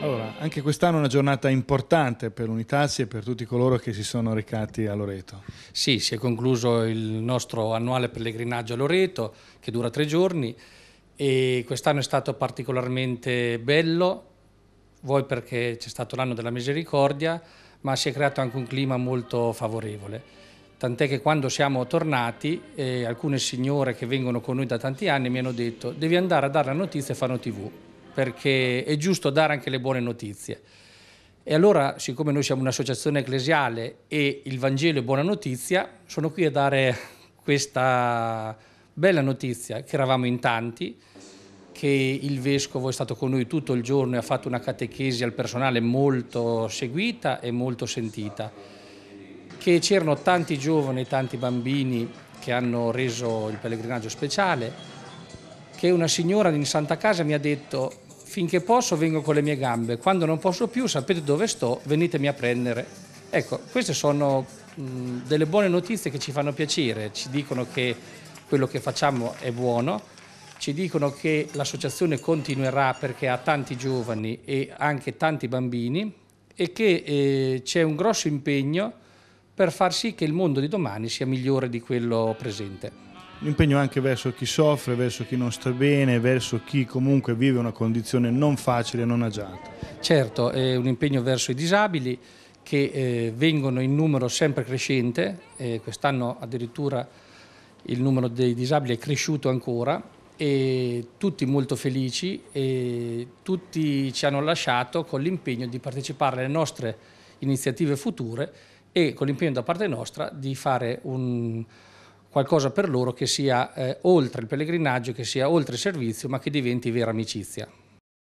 Allora, anche quest'anno è una giornata importante per l'Unitas e per tutti coloro che si sono recati a Loreto. Sì, si è concluso il nostro annuale pellegrinaggio a Loreto che dura tre giorni e quest'anno è stato particolarmente bello, vuoi perché c'è stato l'anno della misericordia, ma si è creato anche un clima molto favorevole tant'è che quando siamo tornati eh, alcune signore che vengono con noi da tanti anni mi hanno detto devi andare a dare la notizia e fanno tv perché è giusto dare anche le buone notizie. E allora, siccome noi siamo un'associazione ecclesiale e il Vangelo è buona notizia, sono qui a dare questa bella notizia che eravamo in tanti, che il vescovo è stato con noi tutto il giorno e ha fatto una catechesi al personale molto seguita e molto sentita che c'erano tanti giovani, e tanti bambini che hanno reso il pellegrinaggio speciale, che una signora in Santa Casa mi ha detto finché posso vengo con le mie gambe, quando non posso più sapete dove sto, venitemi a prendere. Ecco, queste sono delle buone notizie che ci fanno piacere, ci dicono che quello che facciamo è buono, ci dicono che l'associazione continuerà perché ha tanti giovani e anche tanti bambini e che eh, c'è un grosso impegno per far sì che il mondo di domani sia migliore di quello presente. Un impegno anche verso chi soffre, verso chi non sta bene, verso chi comunque vive una condizione non facile e non agiata. Certo, è un impegno verso i disabili che eh, vengono in numero sempre crescente, eh, quest'anno addirittura il numero dei disabili è cresciuto ancora e tutti molto felici e tutti ci hanno lasciato con l'impegno di partecipare alle nostre iniziative future e con l'impegno da parte nostra di fare un, qualcosa per loro che sia eh, oltre il pellegrinaggio, che sia oltre il servizio, ma che diventi vera amicizia.